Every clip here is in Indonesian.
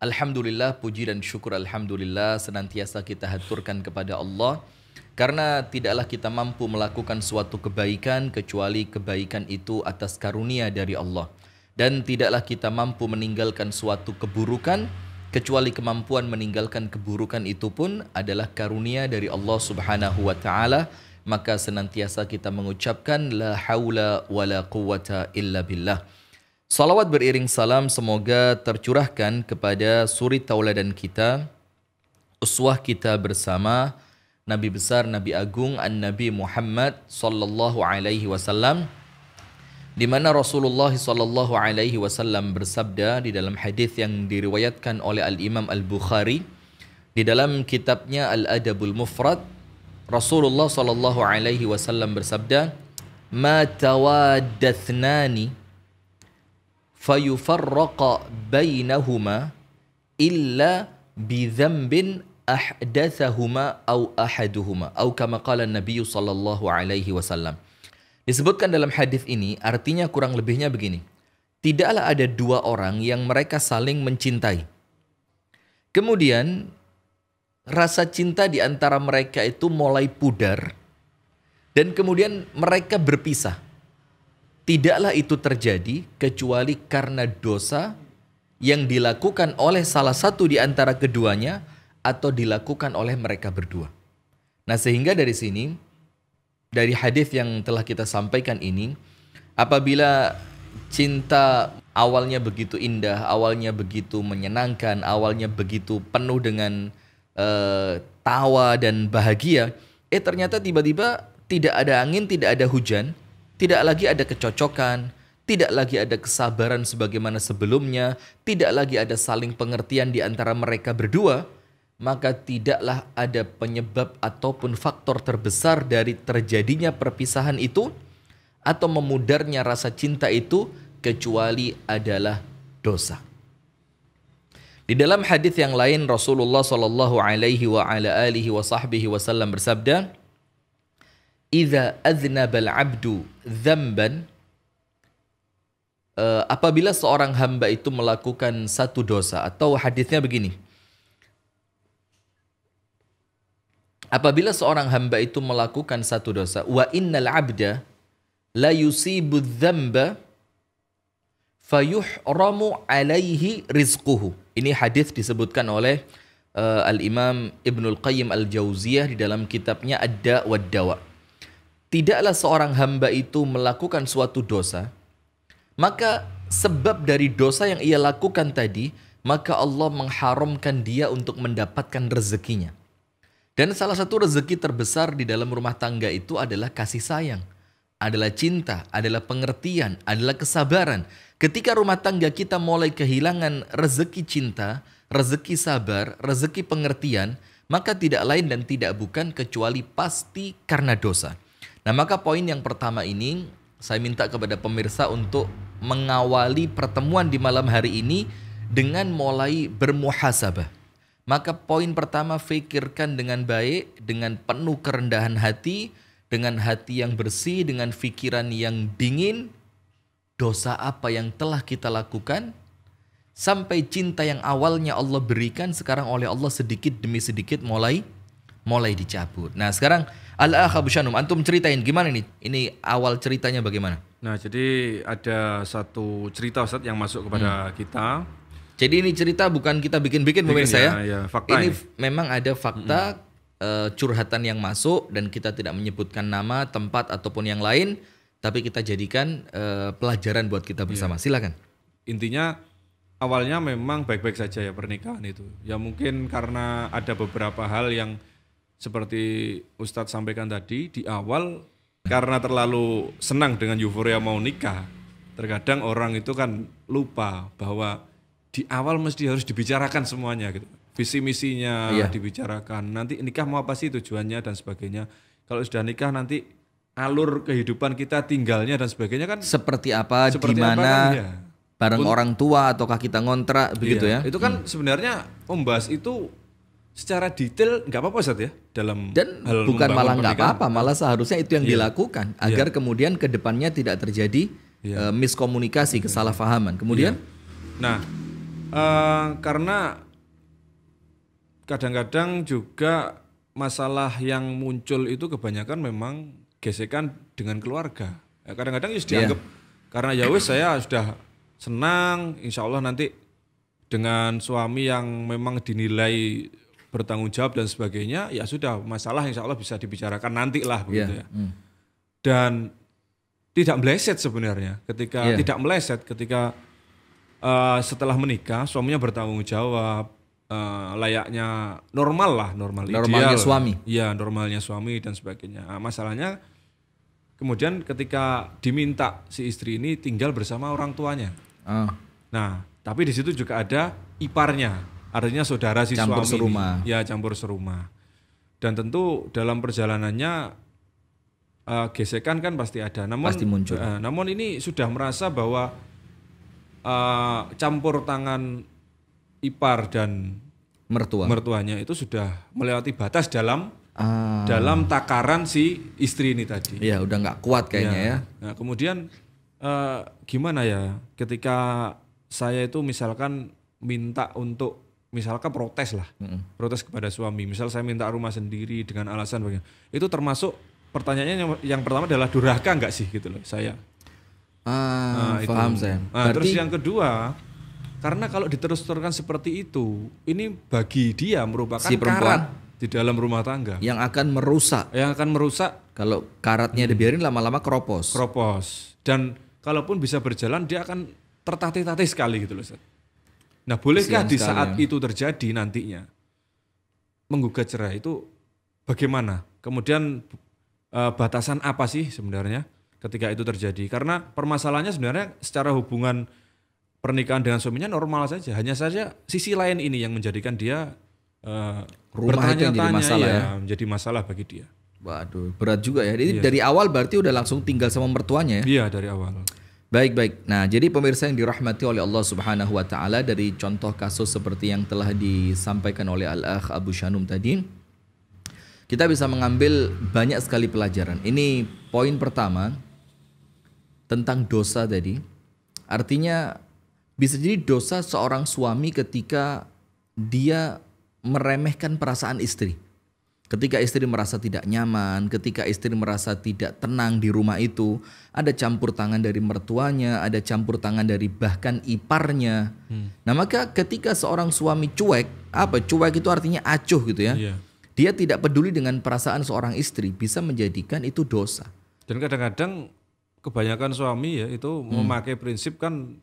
Alhamdulillah, puji dan syukur Alhamdulillah senantiasa kita haturkan kepada Allah. Karena tidaklah kita mampu melakukan suatu kebaikan kecuali kebaikan itu atas karunia dari Allah. Dan tidaklah kita mampu meninggalkan suatu keburukan kecuali kemampuan meninggalkan keburukan itu pun adalah karunia dari Allah Subhanahu wa taala. Maka senantiasa kita mengucapkan la haula wala quwata illa billah. Salawat beriring salam semoga tercurahkan kepada suri tauladan kita, uswah kita bersama Nabi besar Nabi agung An-Nabi Muhammad sallallahu alaihi wasallam di mana Rasulullah sallallahu alaihi wasallam bersabda di dalam hadis yang diriwayatkan oleh Al-Imam Al-Bukhari di dalam kitabnya Al-Adabul Mufrad Rasulullah sallallahu alaihi wasallam bersabda ma tawaddathnani بينهما إلا بذنب bidzambin أو أحدهما أو كما قال النبي صلى الله عليه وسلم Disebutkan dalam hadis ini artinya kurang lebihnya begini. Tidaklah ada dua orang yang mereka saling mencintai. Kemudian rasa cinta di antara mereka itu mulai pudar dan kemudian mereka berpisah. Tidaklah itu terjadi kecuali karena dosa yang dilakukan oleh salah satu di antara keduanya atau dilakukan oleh mereka berdua. Nah, sehingga dari sini dari hadis yang telah kita sampaikan ini apabila cinta awalnya begitu indah, awalnya begitu menyenangkan, awalnya begitu penuh dengan uh, tawa dan bahagia, eh ternyata tiba-tiba tidak ada angin, tidak ada hujan, tidak lagi ada kecocokan, tidak lagi ada kesabaran sebagaimana sebelumnya, tidak lagi ada saling pengertian di antara mereka berdua, maka tidaklah ada penyebab ataupun faktor terbesar dari terjadinya perpisahan itu atau memudarnya rasa cinta itu kecuali adalah dosa. Di dalam hadis yang lain Rasulullah Shallallahu alaihi wa ala alihi wa sahbihi wasallam bersabda, Iza aznabal abdu zamban eh, apabila seorang hamba itu melakukan satu dosa atau hadisnya begini apabila seorang hamba itu melakukan satu dosa wa innal abda la yusibu dzamba fayuhramu alaihi rizquhu ini hadis disebutkan oleh uh, Al-Imam Ibnul Qayyim Al-Jauziyah di dalam kitabnya Ad-Da' wad-Dawa' tidaklah seorang hamba itu melakukan suatu dosa, maka sebab dari dosa yang ia lakukan tadi, maka Allah mengharamkan dia untuk mendapatkan rezekinya. Dan salah satu rezeki terbesar di dalam rumah tangga itu adalah kasih sayang, adalah cinta, adalah pengertian, adalah kesabaran. Ketika rumah tangga kita mulai kehilangan rezeki cinta, rezeki sabar, rezeki pengertian, maka tidak lain dan tidak bukan kecuali pasti karena dosa. Nah, maka poin yang pertama ini saya minta kepada pemirsa untuk mengawali pertemuan di malam hari ini dengan mulai bermuhasabah. Maka poin pertama fikirkan dengan baik, dengan penuh kerendahan hati, dengan hati yang bersih, dengan pikiran yang dingin, dosa apa yang telah kita lakukan, sampai cinta yang awalnya Allah berikan sekarang oleh Allah sedikit demi sedikit mulai mulai dicabut. Nah sekarang Al-Akh Abu Shanum, antum ceritain gimana nih? Ini awal ceritanya bagaimana? Nah, jadi ada satu cerita Ustaz yang masuk kepada hmm. kita. Jadi ini cerita bukan kita bikin-bikin pemirsa ya, ya. ya fakta ini ya. memang ada fakta hmm. uh, curhatan yang masuk dan kita tidak menyebutkan nama, tempat ataupun yang lain, tapi kita jadikan uh, pelajaran buat kita bersama. Ya. Silakan. Intinya awalnya memang baik-baik saja ya pernikahan itu. Ya mungkin karena ada beberapa hal yang seperti Ustadz sampaikan tadi di awal karena terlalu senang dengan euforia mau nikah terkadang orang itu kan lupa bahwa di awal mesti harus dibicarakan semuanya gitu visi misinya iya. dibicarakan nanti nikah mau apa sih tujuannya dan sebagainya kalau sudah nikah nanti alur kehidupan kita tinggalnya dan sebagainya kan seperti apa seperti mana apa kan, ya. bareng Pun, orang tua ataukah kita ngontrak begitu iya. ya itu kan hmm. sebenarnya membahas itu secara detail nggak apa-apa saat ya dalam dan hal bukan malah nggak apa-apa malah seharusnya itu yang yeah. dilakukan agar yeah. kemudian kedepannya tidak terjadi yeah. Iya. uh, miskomunikasi iya. kesalahpahaman kemudian yeah. nah uh, karena kadang-kadang juga masalah yang muncul itu kebanyakan memang gesekan dengan keluarga ya, kadang-kadang ya dianggap yeah. karena ya wis saya sudah senang insya Allah nanti dengan suami yang memang dinilai bertanggung jawab dan sebagainya, ya sudah masalah insya Allah bisa dibicarakan nanti lah iya, begitu yeah. ya. Mm. Dan tidak meleset sebenarnya ketika yeah. tidak meleset ketika uh, setelah menikah suaminya bertanggung jawab uh, layaknya normal lah normal normalnya ideal. suami. ya normalnya suami dan sebagainya. Nah, masalahnya kemudian ketika diminta si istri ini tinggal bersama orang tuanya. Uh. Nah tapi di situ juga ada iparnya Artinya saudara si campur suami serumah. Ini, ya campur serumah. Dan tentu dalam perjalanannya uh, gesekan kan pasti ada. Namun pasti muncul. Uh, namun ini sudah merasa bahwa uh, campur tangan ipar dan mertua. Mertuanya itu sudah melewati batas dalam ah. dalam takaran si istri ini tadi. Iya, udah nggak kuat kayaknya ya. ya. Nah, kemudian uh, gimana ya ketika saya itu misalkan minta untuk misalkan protes lah, mm-hmm. protes kepada suami. Misal saya minta rumah sendiri dengan alasan bagaimana. Itu termasuk pertanyaannya yang, yang pertama adalah durhaka nggak sih gitu loh saya. Ah, nah, paham itu. saya. Nah, Berarti... terus yang kedua, karena kalau diterus-teruskan seperti itu, ini bagi dia merupakan si perempuan karat di dalam rumah tangga yang akan merusak. Yang akan merusak kalau karatnya hmm. dibiarin lama-lama keropos. Keropos. Dan kalaupun bisa berjalan dia akan tertatih-tatih sekali gitu loh. Nah, bolehkah Kesian di saat itu terjadi nantinya menggugat cerai itu bagaimana? Kemudian e, batasan apa sih sebenarnya ketika itu terjadi? Karena permasalahannya sebenarnya secara hubungan pernikahan dengan suaminya normal saja, hanya saja sisi lain ini yang menjadikan dia e, rumah jadi masalah ya, ya, menjadi masalah bagi dia. Waduh, berat juga ya. Jadi iya. dari awal berarti udah langsung tinggal sama mertuanya ya? Iya, dari awal. Baik baik. Nah, jadi pemirsa yang dirahmati oleh Allah Subhanahu wa taala dari contoh kasus seperti yang telah disampaikan oleh Al-Akh Abu Shanum tadi, kita bisa mengambil banyak sekali pelajaran. Ini poin pertama tentang dosa tadi. Artinya bisa jadi dosa seorang suami ketika dia meremehkan perasaan istri. Ketika istri merasa tidak nyaman, ketika istri merasa tidak tenang di rumah itu, ada campur tangan dari mertuanya, ada campur tangan dari bahkan iparnya. Hmm. Nah, maka ketika seorang suami cuek, apa cuek itu artinya acuh gitu ya. Yeah. Dia tidak peduli dengan perasaan seorang istri, bisa menjadikan itu dosa. Dan kadang-kadang kebanyakan suami ya itu hmm. memakai prinsip kan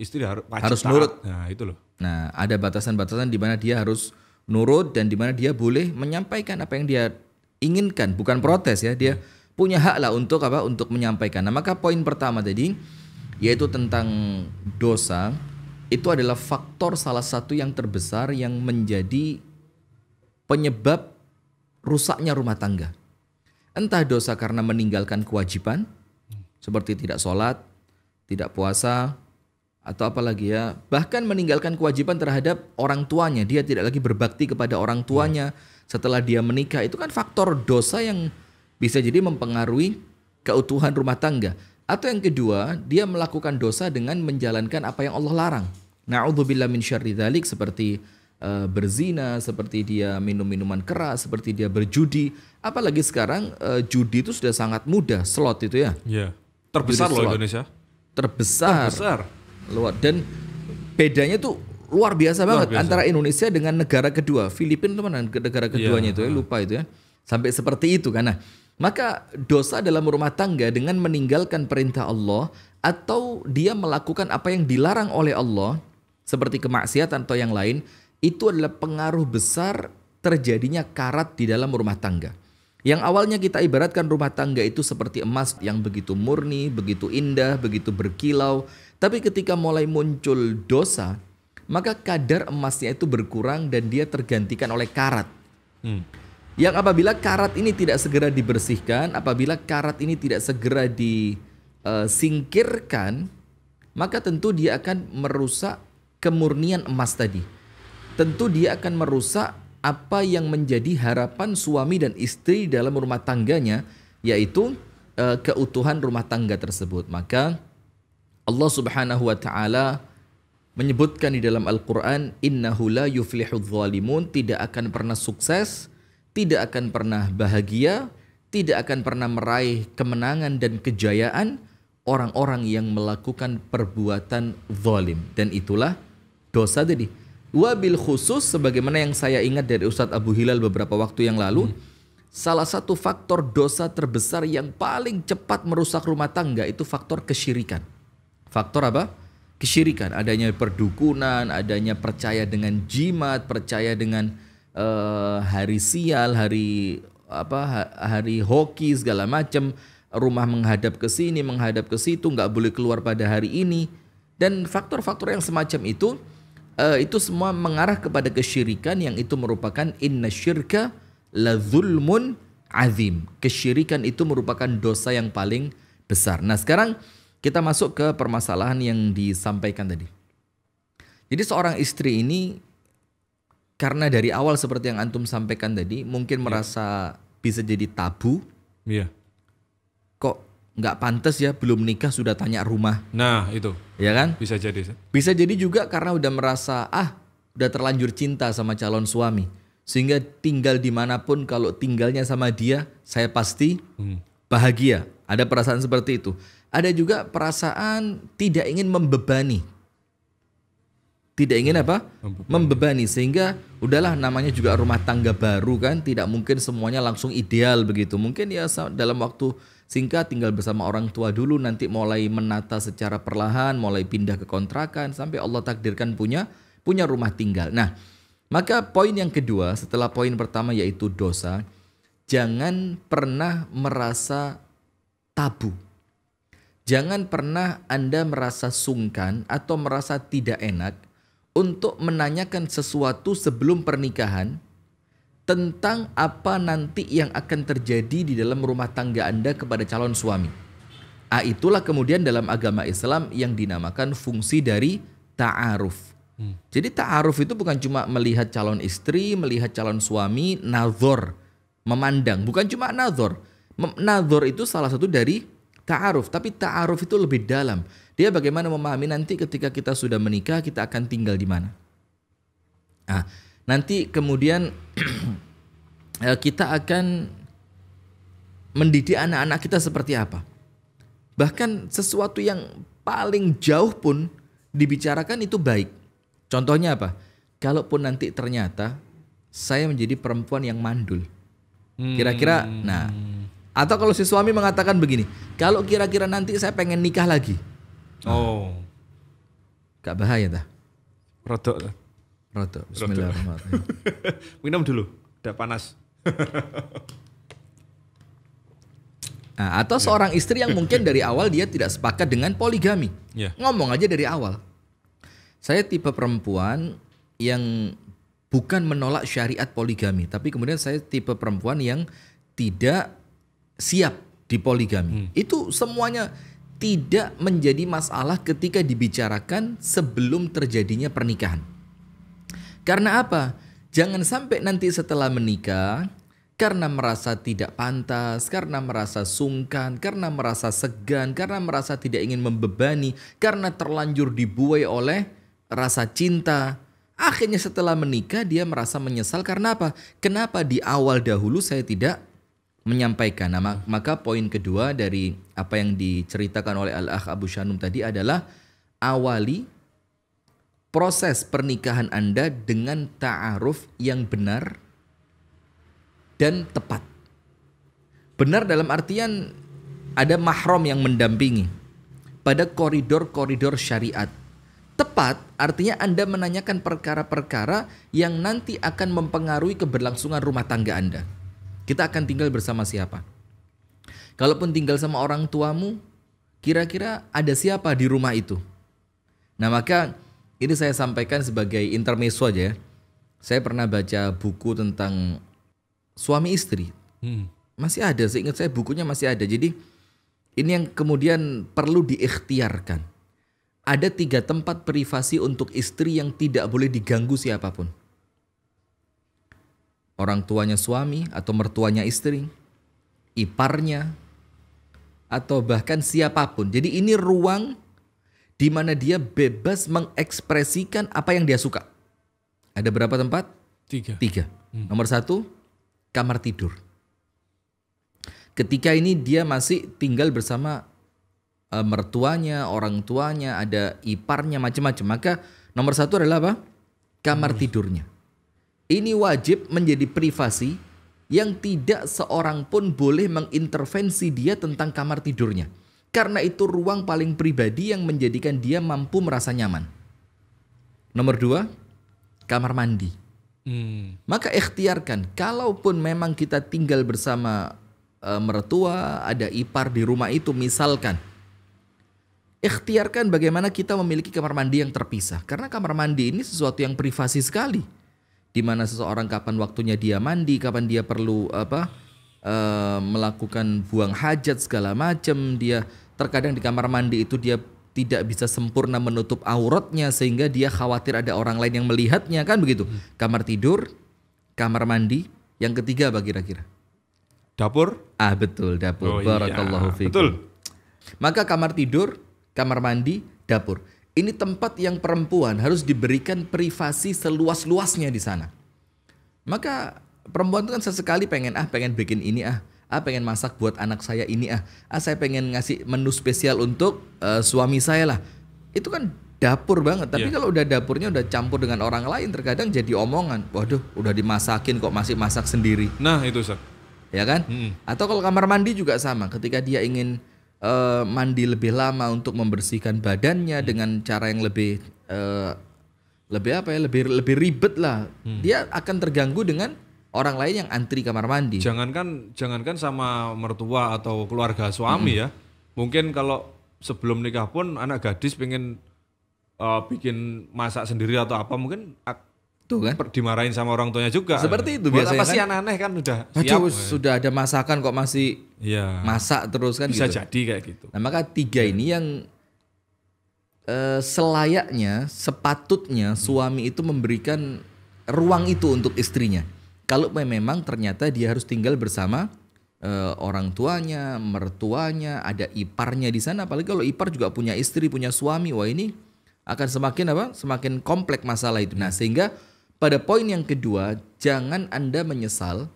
istri harus harus nurut. Nah, itu loh. Nah, ada batasan-batasan di mana dia harus nurut dan di mana dia boleh menyampaikan apa yang dia inginkan, bukan protes ya. Dia punya hak lah untuk apa? Untuk menyampaikan. Nah, maka poin pertama tadi yaitu tentang dosa itu adalah faktor salah satu yang terbesar yang menjadi penyebab rusaknya rumah tangga. Entah dosa karena meninggalkan kewajiban seperti tidak sholat, tidak puasa, atau apalagi ya bahkan meninggalkan kewajiban terhadap orang tuanya dia tidak lagi berbakti kepada orang tuanya hmm. setelah dia menikah itu kan faktor dosa yang bisa jadi mempengaruhi keutuhan rumah tangga atau yang kedua dia melakukan dosa dengan menjalankan apa yang Allah larang naudzubillah min syarridzalik seperti uh, berzina seperti dia minum minuman keras seperti dia berjudi apalagi sekarang uh, judi itu sudah sangat mudah slot itu ya yeah. terbesar loh Indonesia terbesar terbesar Luar dan bedanya tuh luar biasa luar banget biasa. antara Indonesia dengan negara kedua. Filipina teman eh, negara keduanya yeah. itu ya, lupa itu ya. Sampai seperti itu karena maka dosa dalam rumah tangga dengan meninggalkan perintah Allah atau dia melakukan apa yang dilarang oleh Allah seperti kemaksiatan atau yang lain itu adalah pengaruh besar terjadinya karat di dalam rumah tangga. Yang awalnya kita ibaratkan rumah tangga itu seperti emas yang begitu murni, begitu indah, begitu berkilau, tapi ketika mulai muncul dosa, maka kadar emasnya itu berkurang dan dia tergantikan oleh karat. Hmm. Yang apabila karat ini tidak segera dibersihkan, apabila karat ini tidak segera disingkirkan, eh, maka tentu dia akan merusak kemurnian emas tadi. Tentu dia akan merusak apa yang menjadi harapan suami dan istri dalam rumah tangganya, yaitu eh, keutuhan rumah tangga tersebut. Maka Allah Subhanahu wa taala menyebutkan di dalam Al-Qur'an innahu la yuflihudz zalimun tidak akan pernah sukses, tidak akan pernah bahagia, tidak akan pernah meraih kemenangan dan kejayaan orang-orang yang melakukan perbuatan zalim dan itulah dosa tadi. Wabil khusus sebagaimana yang saya ingat dari Ustadz Abu Hilal beberapa waktu yang lalu, hmm. salah satu faktor dosa terbesar yang paling cepat merusak rumah tangga itu faktor kesyirikan faktor apa? Kesyirikan, adanya perdukunan, adanya percaya dengan jimat, percaya dengan uh, hari sial, hari apa hari hoki segala macam, rumah menghadap ke sini, menghadap ke situ, nggak boleh keluar pada hari ini. Dan faktor-faktor yang semacam itu uh, itu semua mengarah kepada kesyirikan yang itu merupakan inna syirka la zulmun azim. Kesyirikan itu merupakan dosa yang paling besar. Nah, sekarang kita masuk ke permasalahan yang disampaikan tadi. Jadi seorang istri ini karena dari awal seperti yang antum sampaikan tadi mungkin yeah. merasa bisa jadi tabu. Iya. Yeah. Kok nggak pantas ya belum nikah sudah tanya rumah. Nah itu. Ya kan? Bisa jadi. Bisa jadi juga karena udah merasa ah udah terlanjur cinta sama calon suami sehingga tinggal dimanapun kalau tinggalnya sama dia saya pasti hmm. bahagia. Ada perasaan seperti itu. Ada juga perasaan tidak ingin membebani. Tidak ingin apa? Membebani. sehingga udahlah namanya juga rumah tangga baru kan, tidak mungkin semuanya langsung ideal begitu. Mungkin ya dalam waktu singkat tinggal bersama orang tua dulu nanti mulai menata secara perlahan, mulai pindah ke kontrakan sampai Allah takdirkan punya punya rumah tinggal. Nah, maka poin yang kedua setelah poin pertama yaitu dosa, jangan pernah merasa tabu. Jangan pernah Anda merasa sungkan atau merasa tidak enak untuk menanyakan sesuatu sebelum pernikahan tentang apa nanti yang akan terjadi di dalam rumah tangga Anda kepada calon suami. Ah, itulah kemudian dalam agama Islam yang dinamakan fungsi dari ta'aruf. Hmm. Jadi ta'aruf itu bukan cuma melihat calon istri, melihat calon suami, nazor, memandang. Bukan cuma nazor. Nazor itu salah satu dari Ta'aruf, tapi ta'aruf itu lebih dalam. Dia bagaimana memahami nanti ketika kita sudah menikah, kita akan tinggal di mana. Nah, nanti kemudian eh, kita akan mendidik anak-anak kita seperti apa. Bahkan sesuatu yang paling jauh pun dibicarakan itu baik. Contohnya apa? Kalaupun nanti ternyata saya menjadi perempuan yang mandul. Kira-kira, hmm. nah atau kalau si suami mengatakan begini, kalau kira-kira nanti saya pengen nikah lagi. Nah, oh. Gak bahaya dah. Rodok. Rodok. Bismillahirrahmanirrahim. Minum dulu, udah panas. nah, atau ya. seorang istri yang mungkin dari awal dia tidak sepakat dengan poligami. Ya. Ngomong aja dari awal. Saya tipe perempuan yang bukan menolak syariat poligami, tapi kemudian saya tipe perempuan yang tidak siap dipoligami. Hmm. Itu semuanya tidak menjadi masalah ketika dibicarakan sebelum terjadinya pernikahan. Karena apa? Jangan sampai nanti setelah menikah karena merasa tidak pantas, karena merasa sungkan, karena merasa segan, karena merasa tidak ingin membebani, karena terlanjur dibuai oleh rasa cinta. Akhirnya setelah menikah dia merasa menyesal karena apa? Kenapa di awal dahulu saya tidak menyampaikan. Nah, maka poin kedua dari apa yang diceritakan oleh Al-Akh Abu Shanum tadi adalah awali proses pernikahan Anda dengan ta'aruf yang benar dan tepat. Benar dalam artian ada mahram yang mendampingi pada koridor-koridor syariat. Tepat artinya Anda menanyakan perkara-perkara yang nanti akan mempengaruhi keberlangsungan rumah tangga Anda. Kita akan tinggal bersama siapa? Kalaupun tinggal sama orang tuamu, kira-kira ada siapa di rumah itu? Nah, maka ini saya sampaikan sebagai intermezzo aja ya. Saya pernah baca buku tentang suami istri. Hmm. Masih ada, seingat saya bukunya masih ada. Jadi ini yang kemudian perlu diikhtiarkan. Ada tiga tempat privasi untuk istri yang tidak boleh diganggu siapapun orang tuanya suami atau mertuanya istri, iparnya, atau bahkan siapapun. Jadi ini ruang di mana dia bebas mengekspresikan apa yang dia suka. Ada berapa tempat? Tiga. Tiga. Hmm. Nomor satu, kamar tidur. Ketika ini dia masih tinggal bersama e, mertuanya, orang tuanya, ada iparnya, macam-macam. Maka nomor satu adalah apa? Kamar hmm. tidurnya. Ini wajib menjadi privasi yang tidak seorang pun boleh mengintervensi dia tentang kamar tidurnya. Karena itu ruang paling pribadi yang menjadikan dia mampu merasa nyaman. Nomor dua, kamar mandi. Hmm. Maka ikhtiarkan, kalaupun memang kita tinggal bersama e, mertua, ada ipar di rumah itu misalkan, ikhtiarkan bagaimana kita memiliki kamar mandi yang terpisah. Karena kamar mandi ini sesuatu yang privasi sekali di mana seseorang kapan waktunya dia mandi, kapan dia perlu apa uh, melakukan buang hajat segala macam, dia terkadang di kamar mandi itu dia tidak bisa sempurna menutup auratnya sehingga dia khawatir ada orang lain yang melihatnya kan begitu. Hmm. Kamar tidur, kamar mandi, yang ketiga apa kira-kira? Dapur? Ah betul, dapur. Oh, iya, Barakallahu iya. Betul. Maka kamar tidur, kamar mandi, dapur ini tempat yang perempuan harus diberikan privasi seluas-luasnya di sana. Maka perempuan itu kan sesekali pengen ah pengen bikin ini ah, ah pengen masak buat anak saya ini ah, ah saya pengen ngasih menu spesial untuk uh, suami saya lah. Itu kan dapur banget. Tapi yeah. kalau udah dapurnya udah campur dengan orang lain terkadang jadi omongan. Waduh, udah dimasakin kok masih masak sendiri. Nah, itu Ustaz. Ya kan? -hmm. Atau kalau kamar mandi juga sama. Ketika dia ingin uh, mandi lebih lama untuk membersihkan badannya hmm. dengan cara yang lebih uh, lebih apa ya lebih lebih ribet lah hmm. dia akan terganggu dengan orang lain yang antri kamar mandi jangankan jangankan sama mertua atau keluarga suami hmm. ya mungkin kalau sebelum nikah pun anak gadis pengen uh, bikin masak sendiri atau apa mungkin Tuh kan? Dimarahin sama orang tuanya juga. Seperti itu Buat biasanya. apa sih kan? aneh kan udah Aduh, siap. sudah ada masakan kok masih ya. masak terus kan Bisa gitu. jadi kayak gitu. Nah, maka tiga ya. ini yang uh, selayaknya, sepatutnya hmm. suami itu memberikan ruang itu untuk istrinya. Kalau memang ternyata dia harus tinggal bersama uh, orang tuanya, mertuanya, ada iparnya di sana. Apalagi kalau ipar juga punya istri, punya suami, wah ini akan semakin apa? Semakin kompleks masalah itu. Nah, hmm. sehingga pada poin yang kedua, jangan Anda menyesal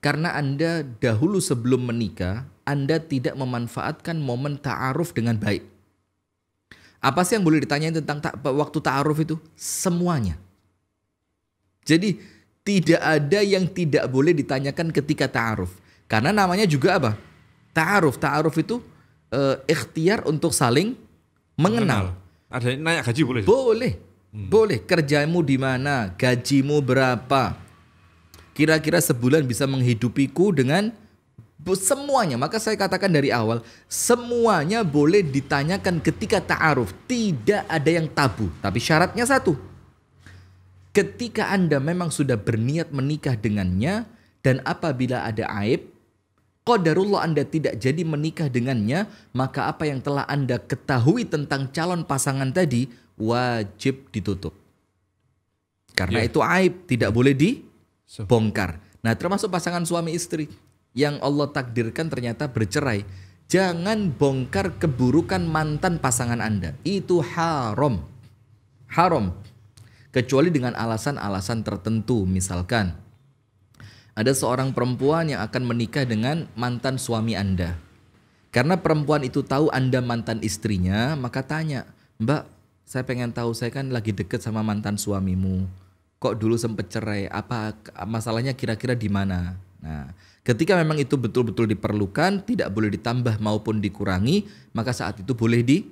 karena Anda dahulu sebelum menikah, Anda tidak memanfaatkan momen ta'aruf dengan baik. Apa sih yang boleh ditanyain tentang ta waktu ta'aruf itu? Semuanya. Jadi tidak ada yang tidak boleh ditanyakan ketika ta'aruf. Karena namanya juga apa? Ta'aruf. Ta'aruf itu e, ikhtiar untuk saling mengenal. Ada yang nanya gaji boleh? Boleh. Hmm. Boleh kerjamu di mana, gajimu berapa. Kira-kira sebulan bisa menghidupiku dengan semuanya. Maka saya katakan dari awal, semuanya boleh ditanyakan ketika ta'aruf. Tidak ada yang tabu, tapi syaratnya satu. Ketika Anda memang sudah berniat menikah dengannya dan apabila ada aib, Qadarullah Anda tidak jadi menikah dengannya, maka apa yang telah Anda ketahui tentang calon pasangan tadi wajib ditutup. Karena yeah. itu aib, tidak boleh dibongkar. Nah, termasuk pasangan suami istri yang Allah takdirkan ternyata bercerai, jangan bongkar keburukan mantan pasangan Anda. Itu haram. Haram. Kecuali dengan alasan-alasan tertentu, misalkan ada seorang perempuan yang akan menikah dengan mantan suami Anda. Karena perempuan itu tahu Anda mantan istrinya, maka tanya, "Mbak, saya pengen tahu saya kan lagi deket sama mantan suamimu kok dulu sempet cerai apa masalahnya kira-kira di mana nah ketika memang itu betul-betul diperlukan tidak boleh ditambah maupun dikurangi maka saat itu boleh di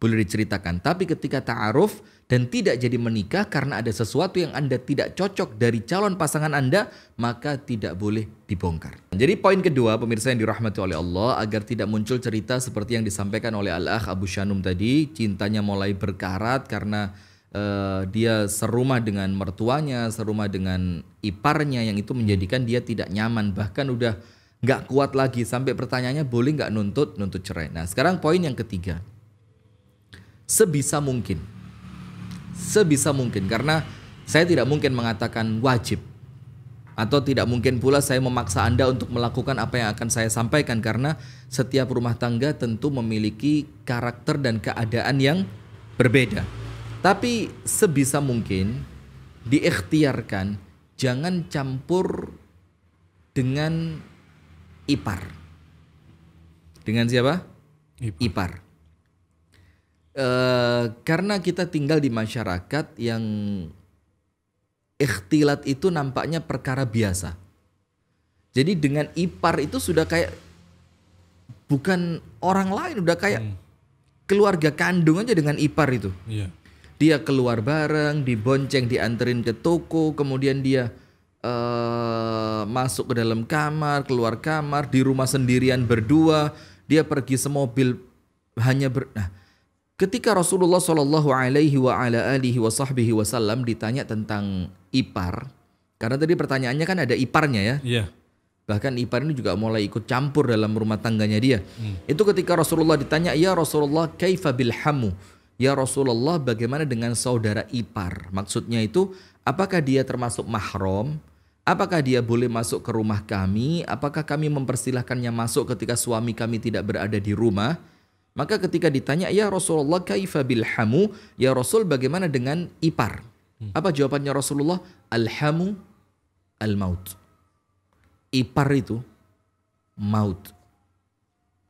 boleh diceritakan. Tapi ketika ta'aruf dan tidak jadi menikah karena ada sesuatu yang Anda tidak cocok dari calon pasangan Anda, maka tidak boleh dibongkar. Jadi poin kedua, pemirsa yang dirahmati oleh Allah, agar tidak muncul cerita seperti yang disampaikan oleh Al-Akh Abu Shanum tadi, cintanya mulai berkarat karena eh, dia serumah dengan mertuanya, serumah dengan iparnya yang itu menjadikan dia tidak nyaman, bahkan udah nggak kuat lagi sampai pertanyaannya boleh nggak nuntut nuntut cerai. Nah sekarang poin yang ketiga, sebisa mungkin. Sebisa mungkin karena saya tidak mungkin mengatakan wajib atau tidak mungkin pula saya memaksa Anda untuk melakukan apa yang akan saya sampaikan karena setiap rumah tangga tentu memiliki karakter dan keadaan yang berbeda. Tapi sebisa mungkin diikhtiarkan jangan campur dengan ipar. Dengan siapa? Ipar. ipar. Eh, karena kita tinggal di masyarakat yang ikhtilat itu nampaknya perkara biasa. Jadi dengan ipar itu sudah kayak bukan orang lain, udah kayak hmm. keluarga kandung aja dengan ipar itu. Iya. Dia keluar bareng, dibonceng, dianterin ke toko, kemudian dia uh, masuk ke dalam kamar, keluar kamar, di rumah sendirian berdua, dia pergi semobil hanya ber nah Ketika Rasulullah Shallallahu Alaihi wa ala alihi wa Wasallam ditanya tentang ipar, karena tadi pertanyaannya kan ada iparnya ya. Yeah. Bahkan ipar ini juga mulai ikut campur dalam rumah tangganya dia. Hmm. Itu ketika Rasulullah ditanya, ya Rasulullah kaifa bilhamu? Ya Rasulullah bagaimana dengan saudara ipar? Maksudnya itu apakah dia termasuk mahram? Apakah dia boleh masuk ke rumah kami? Apakah kami mempersilahkannya masuk ketika suami kami tidak berada di rumah? Maka ketika ditanya, "Ya Rasulullah, kaifa bil hamu?" Ya Rasul, bagaimana dengan ipar? Hmm. Apa jawabannya Rasulullah? Alhamu al-maut. Ipar itu maut.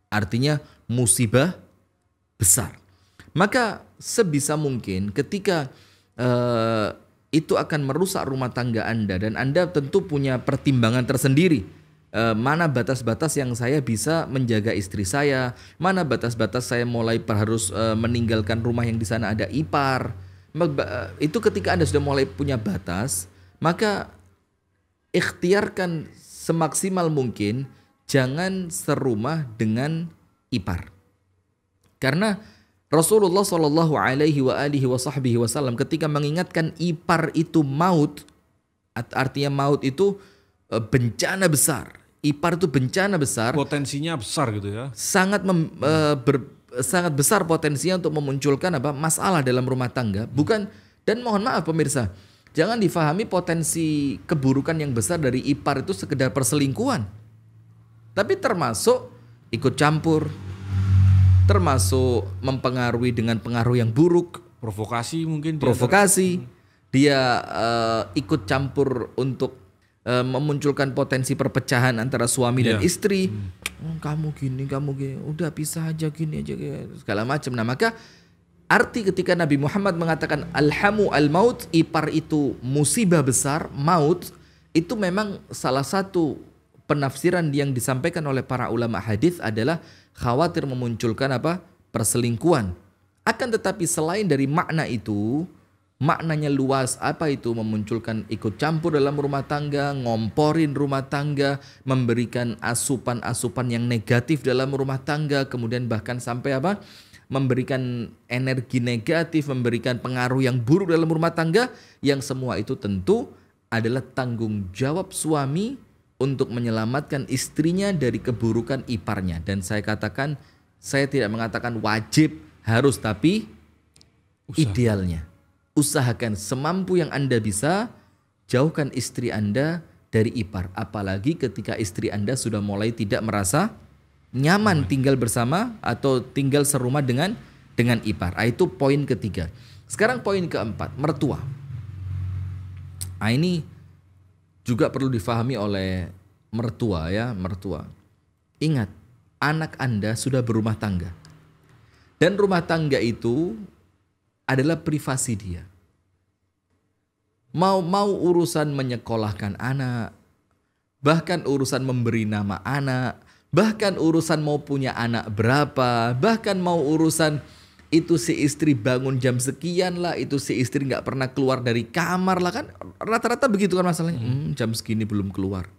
Artinya musibah besar. Maka sebisa mungkin ketika uh, itu akan merusak rumah tangga Anda dan Anda tentu punya pertimbangan tersendiri Eh, mana batas-batas yang saya bisa menjaga istri saya, mana batas-batas saya mulai harus eh, meninggalkan rumah yang di sana ada ipar. Eh, itu ketika Anda sudah mulai punya batas, maka ikhtiarkan semaksimal mungkin jangan serumah dengan ipar. Karena Rasulullah Shallallahu Alaihi wa alihi Wasallam ketika mengingatkan ipar itu maut, artinya maut itu bencana besar. IPAR itu bencana besar. Potensinya besar gitu ya. Sangat mem, hmm. e, ber, sangat besar potensinya untuk memunculkan apa masalah dalam rumah tangga. Hmm. Bukan dan mohon maaf pemirsa, jangan difahami potensi keburukan yang besar dari IPAR itu sekedar perselingkuhan. Tapi termasuk ikut campur, termasuk mempengaruhi dengan pengaruh yang buruk, provokasi mungkin provokasi. Dia, dia uh, eh, ikut campur untuk Eh, memunculkan potensi perpecahan antara suami yeah. dan iya. istri. Hmm. Oh, kamu gini, kamu gini, udah pisah aja gini aja segala macam. Nah, maka arti ketika Nabi Muhammad mengatakan alhamu al maut ipar itu musibah besar, maut itu memang salah satu penafsiran yang disampaikan oleh para ulama hadis adalah khawatir memunculkan apa? perselingkuhan. Akan tetapi selain dari makna itu, maknanya luas apa itu memunculkan ikut campur dalam rumah tangga, ngomporin rumah tangga, memberikan asupan-asupan yang negatif dalam rumah tangga, kemudian bahkan sampai apa? memberikan energi negatif, memberikan pengaruh yang buruk dalam rumah tangga yang semua itu tentu adalah tanggung jawab suami untuk menyelamatkan istrinya dari keburukan iparnya dan saya katakan saya tidak mengatakan wajib harus tapi Usah. idealnya usahakan semampu yang Anda bisa, jauhkan istri Anda dari ipar. Apalagi ketika istri Anda sudah mulai tidak merasa nyaman tinggal bersama atau tinggal serumah dengan dengan ipar. Ah, itu poin ketiga. Sekarang poin keempat, mertua. Nah, ini juga perlu difahami oleh mertua ya, mertua. Ingat, anak Anda sudah berumah tangga. Dan rumah tangga itu adalah privasi dia. Mau mau urusan menyekolahkan anak, bahkan urusan memberi nama anak, bahkan urusan mau punya anak berapa, bahkan mau urusan itu si istri bangun jam sekian lah, itu si istri nggak pernah keluar dari kamar lah kan, rata-rata begitu kan masalahnya. Hmm, hmm jam segini belum keluar.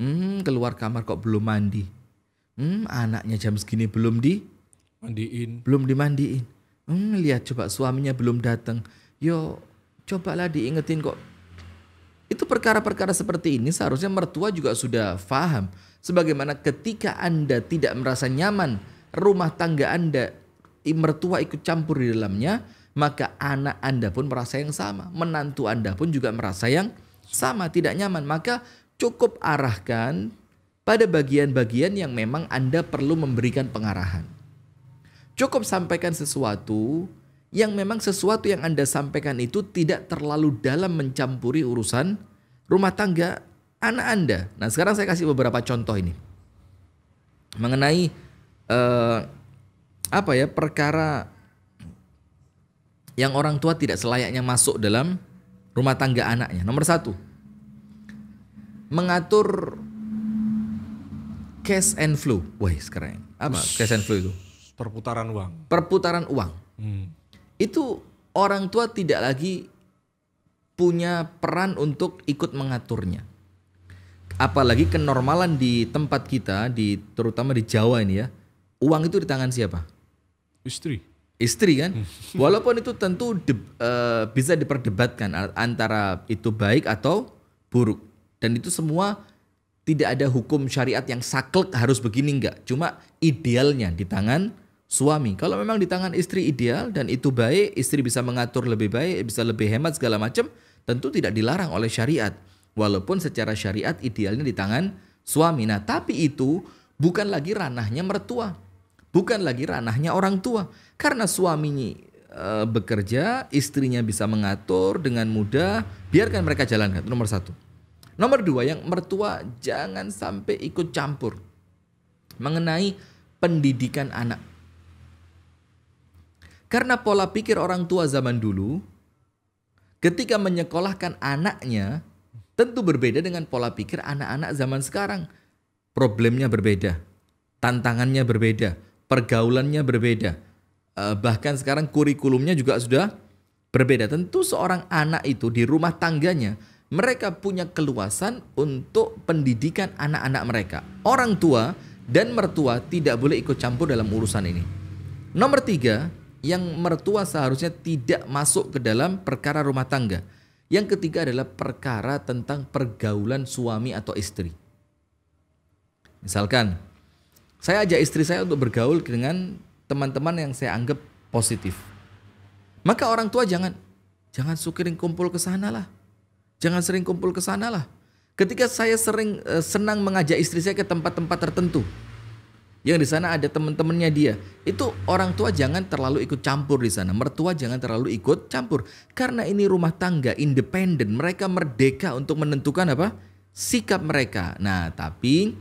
Hmm, keluar kamar kok belum mandi. Hmm, anaknya jam segini belum di mandiin. Belum dimandiin. Hmm, lihat coba suaminya belum datang. Yo, cobalah diingetin kok. Itu perkara-perkara seperti ini seharusnya mertua juga sudah paham. Sebagaimana ketika Anda tidak merasa nyaman, rumah tangga Anda mertua ikut campur di dalamnya, maka anak Anda pun merasa yang sama. Menantu Anda pun juga merasa yang sama, tidak nyaman. Maka cukup arahkan pada bagian-bagian yang memang Anda perlu memberikan pengarahan. Cukup sampaikan sesuatu yang memang sesuatu yang Anda sampaikan itu tidak terlalu dalam mencampuri urusan rumah tangga anak Anda. Nah, sekarang saya kasih beberapa contoh ini. Mengenai eh, apa ya? perkara yang orang tua tidak selayaknya masuk dalam rumah tangga anaknya. Nomor satu, mengatur cash and flow. Wah, sekarang apa cash and flow itu? Perputaran uang. Perputaran uang. Hmm. Itu orang tua tidak lagi punya peran untuk ikut mengaturnya. Apalagi kenormalan di tempat kita, di terutama di Jawa ini ya, uang itu di tangan siapa? Istri. Istri kan, hmm. walaupun itu tentu de, e, bisa diperdebatkan antara itu baik atau buruk, dan itu semua tidak ada hukum syariat yang saklek harus begini enggak. Cuma idealnya di tangan suami. Kalau memang di tangan istri ideal dan itu baik, istri bisa mengatur lebih baik, bisa lebih hemat segala macam, tentu tidak dilarang oleh syariat. Walaupun secara syariat idealnya di tangan suami. Nah, tapi itu bukan lagi ranahnya mertua. Bukan lagi ranahnya orang tua. Karena suaminya eh, bekerja, istrinya bisa mengatur dengan mudah, biarkan mereka jalan Itu nomor satu. Nomor dua, yang mertua jangan sampai ikut campur mengenai pendidikan anak karena pola pikir orang tua zaman dulu, ketika menyekolahkan anaknya, tentu berbeda dengan pola pikir anak-anak zaman sekarang. Problemnya berbeda, tantangannya berbeda, pergaulannya berbeda. Eh, bahkan sekarang kurikulumnya juga sudah berbeda. Tentu seorang anak itu di rumah tangganya, mereka punya keluasan untuk pendidikan anak-anak mereka. Orang tua dan mertua tidak boleh ikut campur dalam urusan ini. Nomor tiga, yang mertua seharusnya tidak masuk ke dalam perkara rumah tangga. Yang ketiga adalah perkara tentang pergaulan suami atau istri. Misalkan, saya ajak istri saya untuk bergaul dengan teman-teman yang saya anggap positif. Maka orang tua jangan jangan sukirin kumpul ke sana lah. Jangan sering kumpul ke sana lah. Ketika saya sering eh, senang mengajak istri saya ke tempat-tempat tertentu, yang di sana ada teman-temannya dia. Itu orang tua jangan terlalu ikut campur di sana, mertua jangan terlalu ikut campur karena ini rumah tangga independen, mereka merdeka untuk menentukan apa sikap mereka. Nah, tapi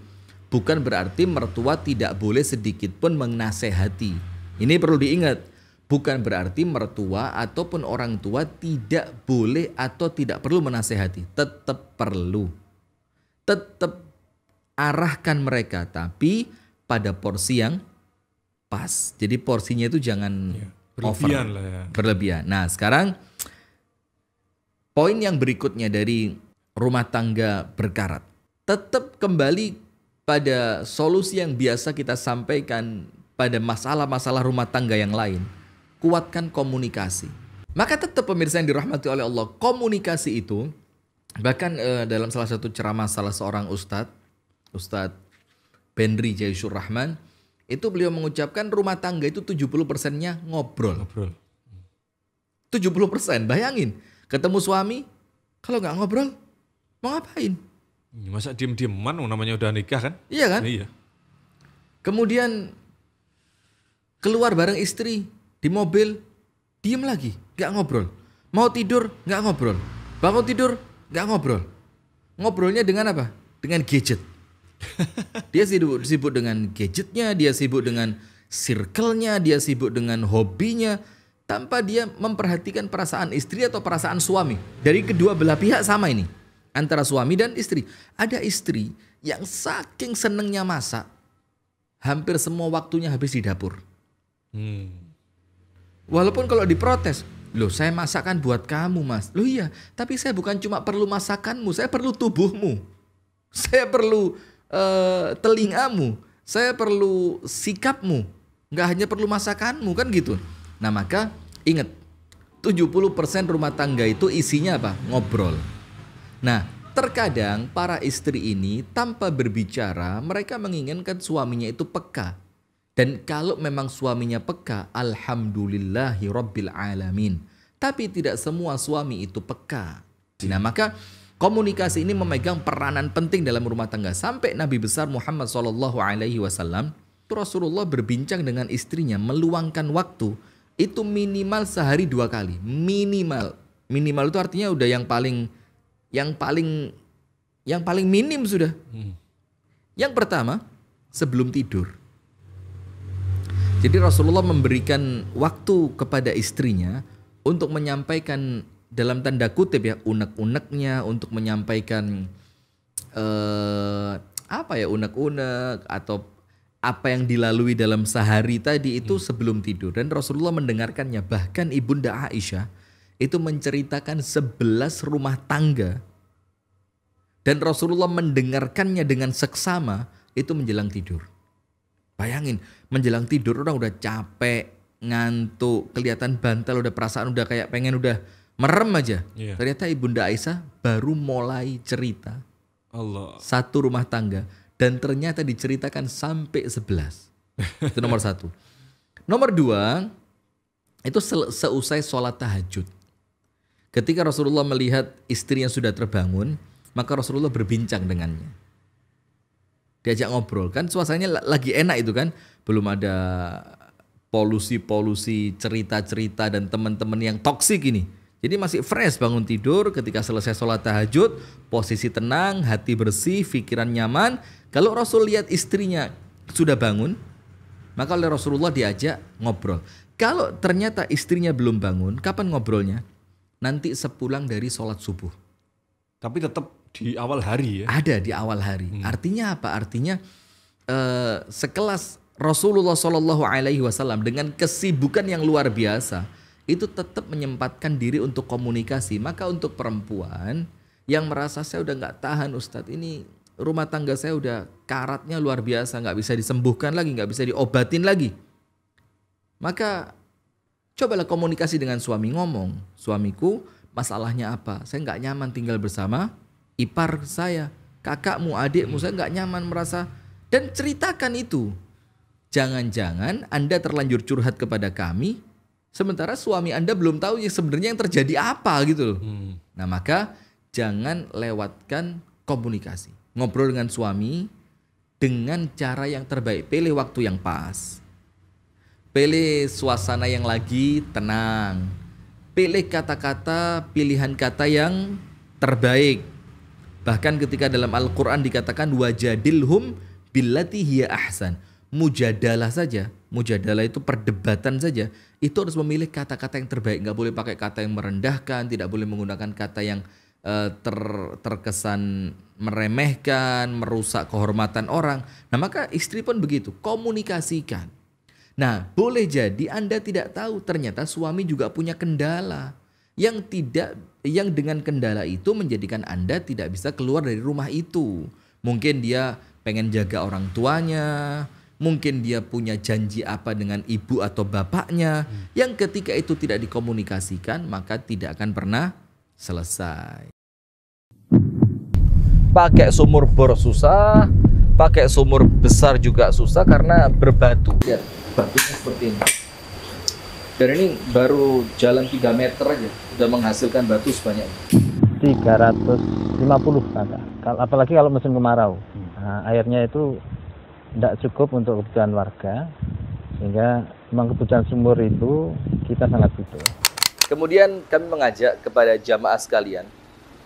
bukan berarti mertua tidak boleh sedikit pun menasehati. Ini perlu diingat, bukan berarti mertua ataupun orang tua tidak boleh atau tidak perlu menasehati, tetap perlu. Tetap arahkan mereka, tapi pada porsi yang pas. Jadi porsinya itu jangan ya, berlebihan over. Lah ya. Berlebihan. Nah, sekarang poin yang berikutnya dari rumah tangga berkarat. Tetap kembali pada solusi yang biasa kita sampaikan pada masalah-masalah rumah tangga yang lain. Kuatkan komunikasi. Maka tetap pemirsa yang dirahmati oleh Allah, komunikasi itu bahkan eh, dalam salah satu ceramah salah seorang ustadz, ustadz Benri Jaisur Rahman, itu beliau mengucapkan rumah tangga itu 70 persennya ngobrol. Ngobrol. 70%, bayangin. Ketemu suami, kalau nggak ngobrol, mau ngapain? Iya, masa diem-dieman oh, namanya udah nikah kan? Iya kan? Iya. Kemudian keluar bareng istri di mobil, diem lagi, nggak ngobrol. Mau tidur, nggak ngobrol. Bangun tidur, nggak ngobrol. Ngobrolnya dengan apa? Dengan gadget. dia sibuk sibuk dengan gadgetnya, dia sibuk dengan circle-nya, dia sibuk dengan hobinya tanpa dia memperhatikan perasaan istri atau perasaan suami. Dari kedua belah pihak sama ini. Antara suami dan istri. Ada istri yang saking senengnya masak, hampir semua waktunya habis di dapur. Hmm. Walaupun kalau diprotes, loh saya masakan buat kamu mas. Loh iya, tapi saya bukan cuma perlu masakanmu, saya perlu tubuhmu. Saya perlu Eh, telingamu, saya perlu sikapmu, nggak hanya perlu masakanmu kan gitu. Nah maka ingat 70% rumah tangga itu isinya apa? Ngobrol. Nah terkadang para istri ini tanpa berbicara mereka menginginkan suaminya itu peka. Dan kalau memang suaminya peka, alhamdulillahi alamin. Tapi tidak semua suami itu peka. Nah, maka Komunikasi ini memegang peranan penting dalam rumah tangga sampai Nabi besar Muhammad Shallallahu Alaihi Wasallam Rasulullah berbincang dengan istrinya meluangkan waktu itu minimal sehari dua kali minimal minimal itu artinya udah yang paling yang paling yang paling minim sudah hmm. yang pertama sebelum tidur jadi Rasulullah memberikan waktu kepada istrinya untuk menyampaikan dalam tanda kutip ya unek-uneknya untuk menyampaikan eh, apa ya unek-unek atau apa yang dilalui dalam sehari tadi itu hmm. sebelum tidur dan Rasulullah mendengarkannya bahkan ibunda Aisyah itu menceritakan sebelas rumah tangga dan Rasulullah mendengarkannya dengan seksama itu menjelang tidur. Bayangin, menjelang tidur orang udah capek, ngantuk, kelihatan bantal udah perasaan udah kayak pengen udah merem aja. Yeah. Ternyata ibunda Aisyah baru mulai cerita Allah. satu rumah tangga dan ternyata diceritakan sampai sebelas itu nomor satu. Nomor dua itu seusai sholat tahajud. Ketika Rasulullah melihat istrinya sudah terbangun, maka Rasulullah berbincang dengannya. Diajak ngobrol kan suasananya lagi enak itu kan, belum ada polusi-polusi cerita-cerita dan teman-teman yang toksik ini jadi masih fresh bangun tidur ketika selesai sholat tahajud, posisi tenang, hati bersih, pikiran nyaman. Kalau Rasul lihat istrinya sudah bangun, maka oleh Rasulullah diajak ngobrol. Kalau ternyata istrinya belum bangun, kapan ngobrolnya? Nanti sepulang dari sholat subuh. Tapi tetap di awal hari ya? Ada di awal hari. Hmm. Artinya apa? Artinya eh, sekelas Rasulullah Shallallahu Alaihi Wasallam dengan kesibukan yang luar biasa itu tetap menyempatkan diri untuk komunikasi. Maka untuk perempuan yang merasa saya udah nggak tahan Ustadz ini rumah tangga saya udah karatnya luar biasa nggak bisa disembuhkan lagi nggak bisa diobatin lagi maka cobalah komunikasi dengan suami ngomong suamiku masalahnya apa saya nggak nyaman tinggal bersama ipar saya kakakmu adikmu saya nggak nyaman merasa dan ceritakan itu jangan-jangan anda terlanjur curhat kepada kami Sementara suami Anda belum tahu yang sebenarnya yang terjadi apa gitu loh. Hmm. Nah, maka jangan lewatkan komunikasi. Ngobrol dengan suami dengan cara yang terbaik. Pilih waktu yang pas. Pilih suasana yang lagi tenang. Pilih kata-kata, pilihan kata yang terbaik. Bahkan ketika dalam Al-Qur'an dikatakan wajadilhum billati hiya ahsan. Mujadalah saja mujadalah itu perdebatan saja itu harus memilih kata-kata yang terbaik nggak boleh pakai kata yang merendahkan tidak boleh menggunakan kata yang uh, ter terkesan meremehkan merusak kehormatan orang nah maka istri pun begitu komunikasikan nah boleh jadi anda tidak tahu ternyata suami juga punya kendala yang tidak yang dengan kendala itu menjadikan anda tidak bisa keluar dari rumah itu mungkin dia pengen jaga orang tuanya mungkin dia punya janji apa dengan ibu atau bapaknya hmm. yang ketika itu tidak dikomunikasikan maka tidak akan pernah selesai. Pakai sumur bor susah, pakai sumur besar juga susah karena berbatu. ya batunya seperti ini. Dan ini baru jalan 3 meter aja, sudah menghasilkan batu sebanyak 350 kata. Apalagi kalau musim kemarau, hmm. nah, airnya itu tidak cukup untuk kebutuhan warga sehingga memang kebutuhan sumur itu kita sangat butuh. Kemudian kami mengajak kepada jamaah sekalian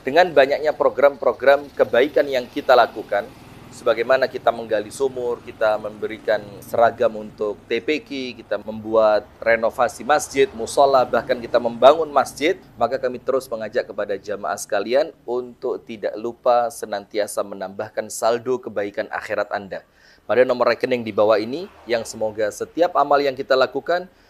dengan banyaknya program-program kebaikan yang kita lakukan sebagaimana kita menggali sumur, kita memberikan seragam untuk TPK, kita membuat renovasi masjid, musola, bahkan kita membangun masjid, maka kami terus mengajak kepada jamaah sekalian untuk tidak lupa senantiasa menambahkan saldo kebaikan akhirat Anda pada nomor rekening di bawah ini yang semoga setiap amal yang kita lakukan